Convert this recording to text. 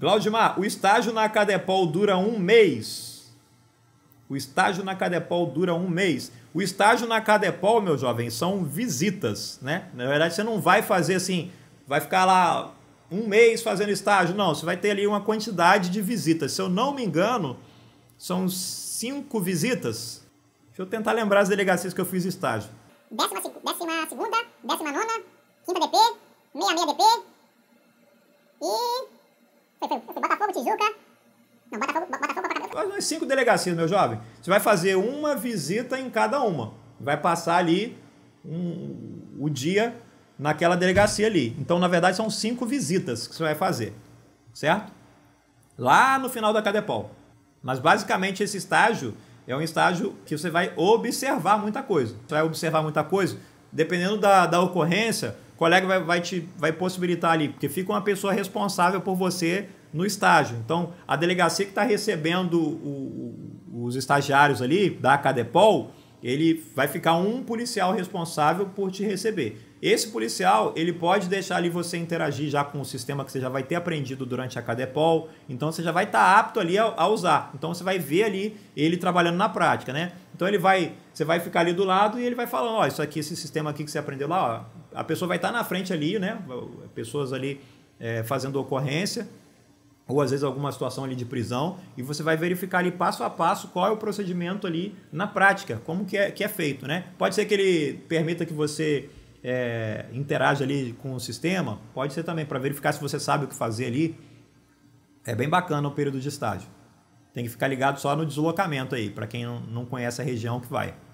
Claudimar, o estágio na Cadepol dura um mês. O estágio na Cadepol dura um mês. O estágio na Cadepol, meu jovem, são visitas, né? Na verdade, você não vai fazer assim, vai ficar lá um mês fazendo estágio. Não, você vai ter ali uma quantidade de visitas. Se eu não me engano, são cinco visitas. Deixa eu tentar lembrar as delegacias que eu fiz estágio. Décima, décima segunda, décima nona, quinta DP, meia meia DP, Botafogo, Tijuca. Não, Botafogo, Botafogo, Botafogo. As cinco delegacias, meu jovem. Você vai fazer uma visita em cada uma. Vai passar ali um, o dia naquela delegacia ali. Então, na verdade, são cinco visitas que você vai fazer, certo? Lá no final da Cadepol. Mas basicamente esse estágio é um estágio que você vai observar muita coisa. Você vai observar muita coisa, dependendo da, da ocorrência, colega vai, vai, te, vai possibilitar ali, porque fica uma pessoa responsável por você no estágio. Então, a delegacia que está recebendo o, o, os estagiários ali da Cadepol, ele vai ficar um policial responsável por te receber. Esse policial, ele pode deixar ali você interagir já com o sistema que você já vai ter aprendido durante a Cadepol, então você já vai estar tá apto ali a, a, usar. Então você vai ver ali ele trabalhando na prática, né? Então ele vai, você vai ficar ali do lado e ele vai falando, ó, isso aqui, esse sistema aqui que você aprendeu lá, ó, a pessoa vai estar na frente ali, né? Pessoas ali é, fazendo ocorrência, ou às vezes alguma situação ali de prisão, e você vai verificar ali passo a passo qual é o procedimento ali na prática, como que é, que é feito, né? Pode ser que ele permita que você é, interaja ali com o sistema, pode ser também para verificar se você sabe o que fazer ali. É bem bacana o período de estágio. Tem que ficar ligado só no deslocamento aí, para quem não conhece a região que vai.